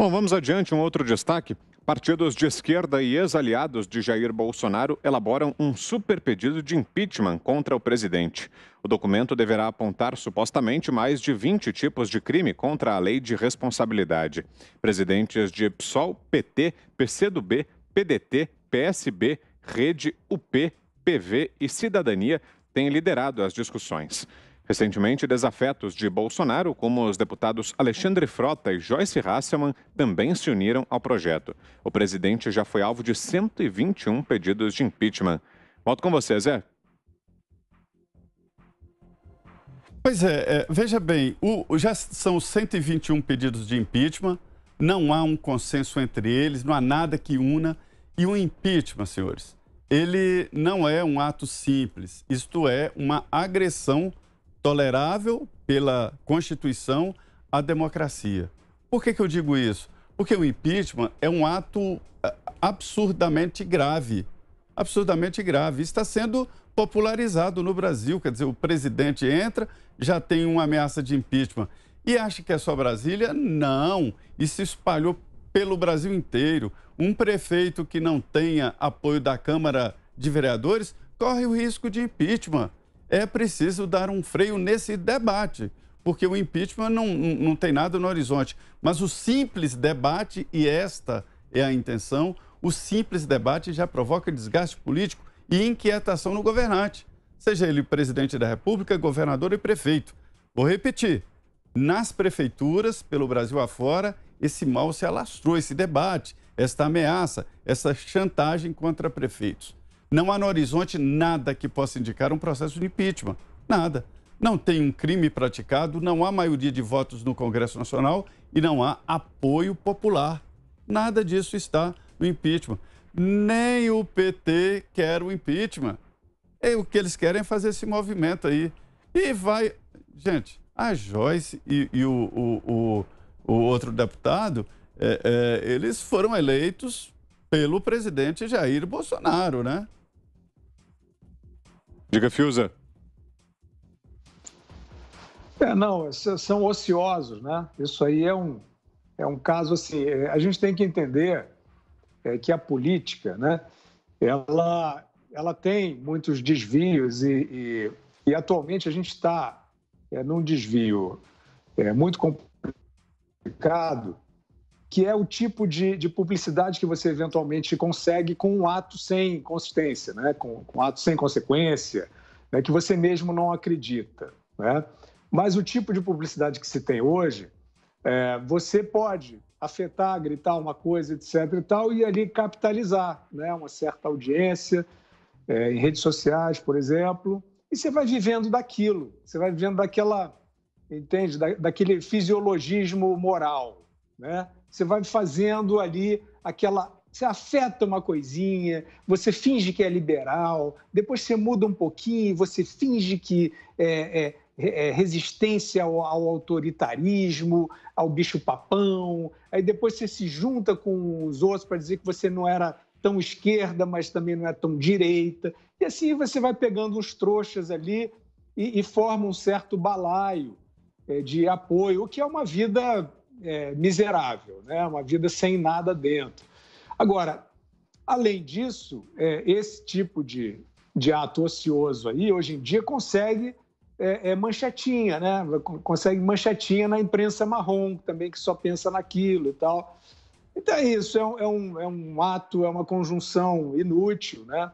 Bom, vamos adiante, um outro destaque. Partidos de esquerda e ex-aliados de Jair Bolsonaro elaboram um super pedido de impeachment contra o presidente. O documento deverá apontar supostamente mais de 20 tipos de crime contra a lei de responsabilidade. Presidentes de PSOL, PT, PCdoB, PDT, PSB, Rede, UP, PV e Cidadania têm liderado as discussões. Recentemente, desafetos de Bolsonaro, como os deputados Alexandre Frota e Joyce Hasselman, também se uniram ao projeto. O presidente já foi alvo de 121 pedidos de impeachment. Volto com você, Zé. Pois é, é veja bem, o, já são 121 pedidos de impeachment, não há um consenso entre eles, não há nada que una. E o impeachment, senhores, ele não é um ato simples, isto é, uma agressão tolerável pela Constituição a democracia. Por que, que eu digo isso? Porque o impeachment é um ato é, absurdamente grave. Absurdamente grave. Está sendo popularizado no Brasil. Quer dizer, o presidente entra, já tem uma ameaça de impeachment. E acha que é só Brasília? Não. Isso espalhou pelo Brasil inteiro. Um prefeito que não tenha apoio da Câmara de Vereadores corre o risco de impeachment é preciso dar um freio nesse debate, porque o impeachment não, não tem nada no horizonte. Mas o simples debate, e esta é a intenção, o simples debate já provoca desgaste político e inquietação no governante, seja ele presidente da República, governador e prefeito. Vou repetir: nas prefeituras, pelo Brasil afora, esse mal se alastrou, esse debate, esta ameaça, essa chantagem contra prefeitos. Não há no horizonte nada que possa indicar um processo de impeachment. Nada. Não tem um crime praticado, não há maioria de votos no Congresso Nacional e não há apoio popular. Nada disso está no impeachment. Nem o PT quer o impeachment. É o que eles querem é fazer esse movimento aí. E vai. Gente, a Joyce e, e o, o, o, o, outro deputado, é, é, eles foram eleitos pelo presidente Jair Bolsonaro, né? Diga, Fiuza. É, não, são ociosos, né? Isso aí é um, é um caso assim. É, a gente tem que entender é, que a política, né? Ela, ela tem muitos desvios e, e, e atualmente a gente está é, num desvio é, muito complicado que é o tipo de, de publicidade que você eventualmente consegue com um ato sem consistência, né? com, com um ato sem consequência, né? que você mesmo não acredita. Né? Mas o tipo de publicidade que se tem hoje, é, você pode afetar, gritar uma coisa, etc. e tal, e ali capitalizar né? uma certa audiência é, em redes sociais, por exemplo, e você vai vivendo daquilo, você vai vivendo daquela, entende, da, daquele fisiologismo moral, né? Você vai fazendo ali aquela. Você afeta uma coisinha, você finge que é liberal, depois você muda um pouquinho, você finge que é, é, é resistência ao, ao, autoritarismo, ao bicho-papão, aí depois você se junta com os outros para dizer que você não era tão esquerda, mas também não é tão direita. E assim você vai pegando uns trouxas ali e, e forma um certo balaio é, de apoio, o que é uma vida é, miserável, né? uma vida sem nada dentro. Agora, além disso, é, esse tipo de, de ato ocioso aí, hoje em dia, consegue é, é manchetinha, né? consegue manchetinha na imprensa marrom, também que só pensa naquilo e tal. Então é isso, é um, é um é ato, é uma conjunção inútil, né?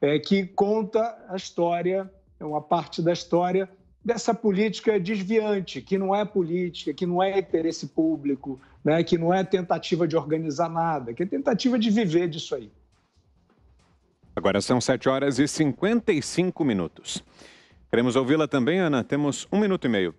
É, que conta a história, é uma parte da história dessa política desviante, que não é política, que não é interesse público, né, que não é tentativa de organizar nada, que é tentativa de viver disso aí. Agora são 7 horas e 55 minutos. Queremos ouvi-la também, Ana. Temos um minuto e meio.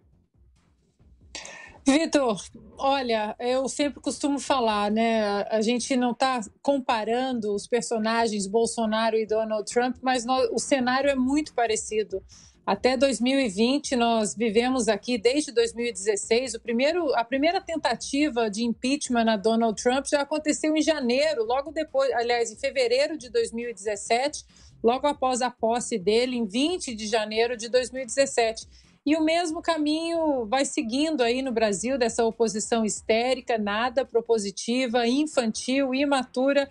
Vitor, olha, eu sempre costumo falar, né? A gente não está comparando os personagens Bolsonaro e Donald Trump, mas no, o cenário é muito parecido. Até 2020, nós vivemos aqui, desde 2016, o primeiro, a primeira tentativa de impeachment a Donald Trump já aconteceu em janeiro, logo depois, aliás, em fevereiro de 2017, logo após a posse dele, em 20 de janeiro de 2017. E o mesmo caminho vai seguindo aí no Brasil, dessa oposição histérica, nada propositiva, infantil, imatura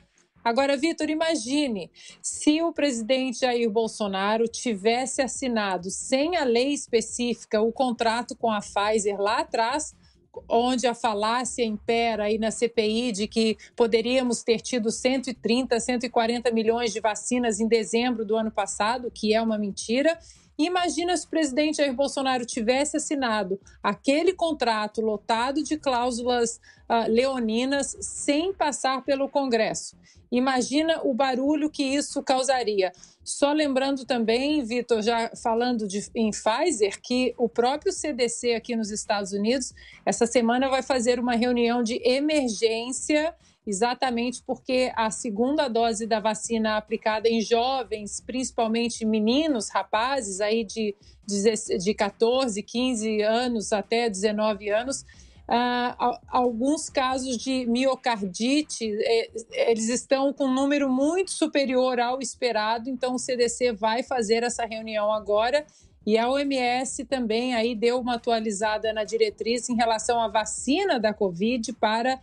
Agora, Vitor, imagine se o presidente Jair Bolsonaro tivesse assinado, sem a lei específica, o contrato com a Pfizer lá atrás, onde a falácia impera aí na CPI de que poderíamos ter tido 130, 140 milhões de vacinas em dezembro do ano passado, que é uma mentira, Imagina se o presidente Jair Bolsonaro tivesse assinado aquele contrato lotado de cláusulas uh, leoninas sem passar pelo Congresso. Imagina o barulho que isso causaria. Só lembrando também, Vitor, já falando de, em Pfizer, que o próprio CDC aqui nos Estados Unidos, essa semana vai fazer uma reunião de emergência exatamente porque a segunda dose da vacina aplicada em jovens, principalmente meninos, rapazes aí de, de 14, 15 anos até 19 anos, ah, alguns casos de miocardite, é, eles estão com um número muito superior ao esperado, então o CDC vai fazer essa reunião agora e a OMS também aí deu uma atualizada na diretriz em relação à vacina da Covid para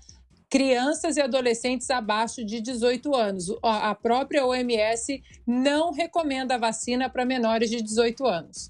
crianças e adolescentes abaixo de 18 anos. A própria OMS não recomenda a vacina para menores de 18 anos.